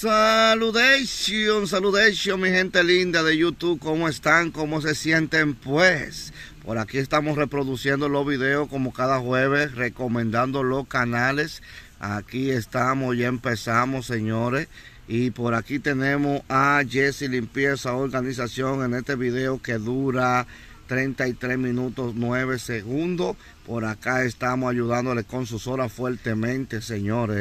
Saludation, saludation, mi gente linda de YouTube. ¿Cómo están? ¿Cómo se sienten? Pues por aquí estamos reproduciendo los videos como cada jueves, recomendando los canales. Aquí estamos, ya empezamos, señores. Y por aquí tenemos a Jesse Limpieza Organización en este video que dura 33 minutos 9 segundos. Por acá estamos ayudándole con sus horas fuertemente, señores.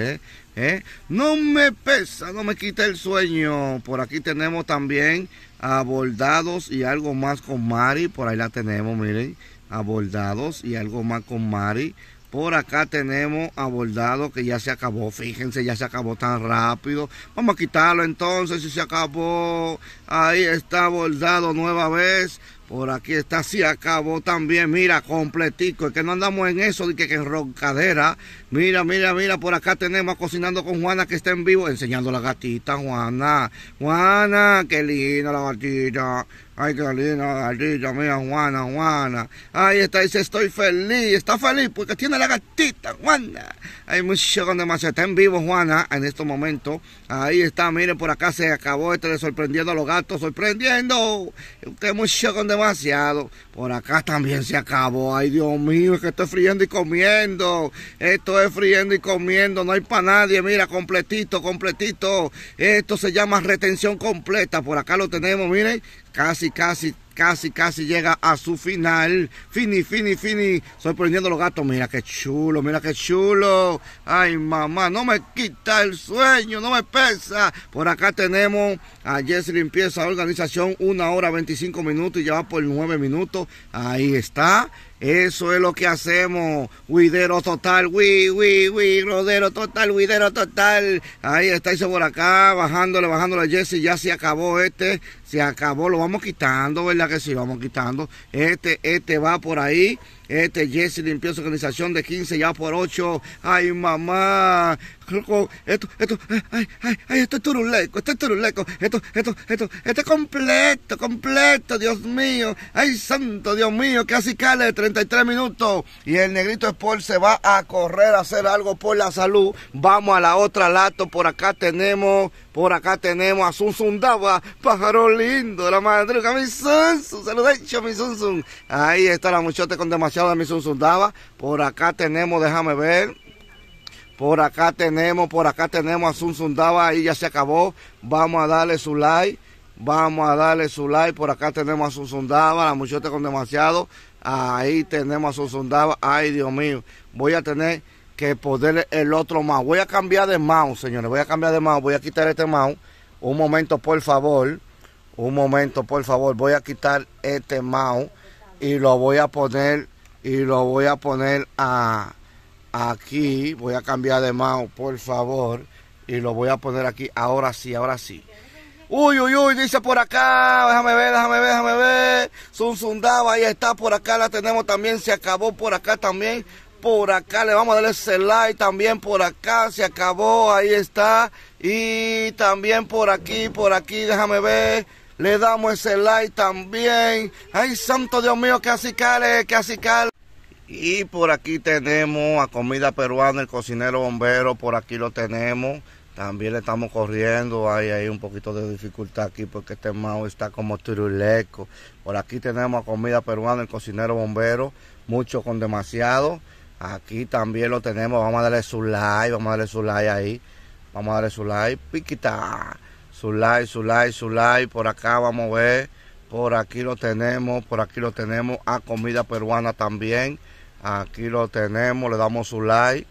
¿eh? ¿Eh? No me pesa, no me quita el sueño. Por aquí tenemos también a abordados y algo más con Mari. Por ahí la tenemos, miren. A Abordados y algo más con Mari. Por acá tenemos a abordado que ya se acabó. Fíjense, ya se acabó tan rápido. Vamos a quitarlo entonces si se acabó. Ahí está abordado nueva vez. Por aquí está, si acabó también, mira, completico. Es que no andamos en eso, de que, que en roncadera. Mira, mira, mira, por acá tenemos Cocinando con Juana que está en vivo, enseñando la gatita, Juana. Juana, qué linda la gatita. Ay, qué linda la gatita, mira, Juana, Juana. Ahí está, dice, estoy feliz, está feliz porque tiene la gatita, Juana. Hay mucho donde más está en vivo, Juana, en estos momentos. Ahí está, mire por acá se acabó este de sorprendiendo a los gatos, sorprendiendo. Usted mucho donde demasiado. Por acá también se acabó. Ay, Dios mío, es que estoy friendo y comiendo. Esto es friendo y comiendo. No hay para nadie. Mira, completito, completito. Esto se llama retención completa. Por acá lo tenemos, miren. Casi, casi casi, casi llega a su final. Fini, fini, fini. Sorprendiendo a los gatos. Mira qué chulo, mira qué chulo. Ay, mamá, no me quita el sueño, no me pesa. Por acá tenemos a Jesse Limpieza Organización, una hora 25 minutos y ya va por nueve minutos. Ahí está. Eso es lo que hacemos. Huidero total, wi, wi, rodero total, huidero total. Ahí está estáis por acá, bajándole, bajándole a Jesse. Ya se acabó este, se acabó. Lo vamos quitando, ¿verdad que sí? Vamos quitando. Este, este va por ahí. Este Jesse limpió su organización de 15 ya por 8. Ay, mamá. Esto, esto, ay, ay, ay, esto es turuleco, esto es turuleco. Esto, esto, esto, esto es completo, completo, Dios mío. Ay, santo Dios mío, casi cale 33 minutos. Y el negrito Sport se va a correr a hacer algo por la salud. Vamos a la otra lato. Por acá tenemos, por acá tenemos a Sunzundaba, pájaro lindo la madruga. Mi Sunsun, saludos, mi Sunsun. Ahí está la muchacha con demasiado licenciado Sundaba. Por acá tenemos, déjame ver. Por acá tenemos, por acá tenemos a Sun Sundaba. Ahí ya se acabó. Vamos a darle su like. Vamos a darle su like. Por acá tenemos a Sun Sundaba, la muchacha con demasiado. Ahí tenemos a Sun Sundaba. Ay, Dios mío. Voy a tener que ponerle el otro mouse. Voy a cambiar de mouse, señores. Voy a cambiar de mouse. Voy a quitar este mouse. Un momento, por favor. Un momento, por favor. Voy a quitar este mouse y lo voy a poner y lo voy a poner a, aquí. Voy a cambiar de mano, por favor. Y lo voy a poner aquí. Ahora sí, ahora sí. Uy, uy, uy, dice por acá. Déjame ver, déjame ver, déjame ver. Sunzundaba, ahí está por acá. La tenemos también. Se acabó por acá también. Por acá le vamos a dar ese like también por acá. Se acabó, ahí está. Y también por aquí, por aquí, déjame ver. Le damos ese like también. Ay, santo Dios mío, que así cale, que cale. Y por aquí tenemos a Comida Peruana, el cocinero bombero, por aquí lo tenemos. También le estamos corriendo, hay un poquito de dificultad aquí porque este mao está como turuleco. Por aquí tenemos a Comida Peruana, el cocinero bombero, mucho con demasiado. Aquí también lo tenemos, vamos a darle su like, vamos a darle su like ahí. Vamos a darle su like, piquita. Su like, su like, su like, por acá vamos a ver. Por aquí lo tenemos, por aquí lo tenemos a Comida Peruana también Aquí lo tenemos, le damos su like.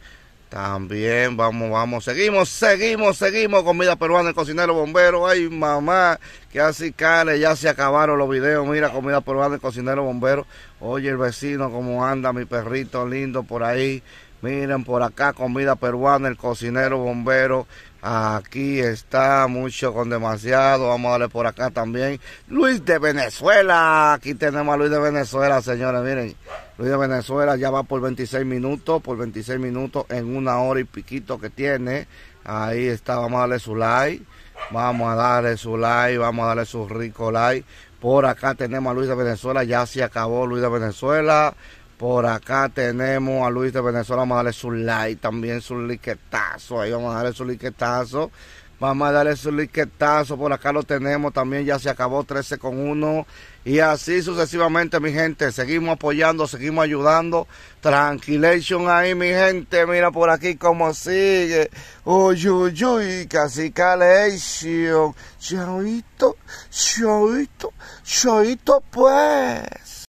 También vamos, vamos, seguimos, seguimos, seguimos. Comida peruana, el cocinero bombero. Ay, mamá, que así cale, ya se acabaron los videos. Mira, comida peruana, el cocinero bombero. Oye, el vecino, cómo anda mi perrito lindo por ahí. Miren por acá, comida peruana, el cocinero bombero. Aquí está, mucho con demasiado. Vamos a darle por acá también. Luis de Venezuela. Aquí tenemos a Luis de Venezuela, señores. Miren, Luis de Venezuela ya va por 26 minutos, por 26 minutos en una hora y piquito que tiene. Ahí está, vamos a darle su like, vamos a darle su like, vamos a darle su rico like. Por acá tenemos a Luis de Venezuela, ya se acabó Luis de Venezuela. Por acá tenemos a Luis de Venezuela, vamos a darle su like, también su liquetazo, ahí vamos a darle su liquetazo. Vamos a darle su liquetazo, por acá lo tenemos también, ya se acabó 13 con 1. Y así sucesivamente, mi gente, seguimos apoyando, seguimos ayudando. Tranquilation ahí, mi gente, mira por aquí cómo sigue. Uy, uy, uy, casi calation. Chauito Chauito Chauito pues.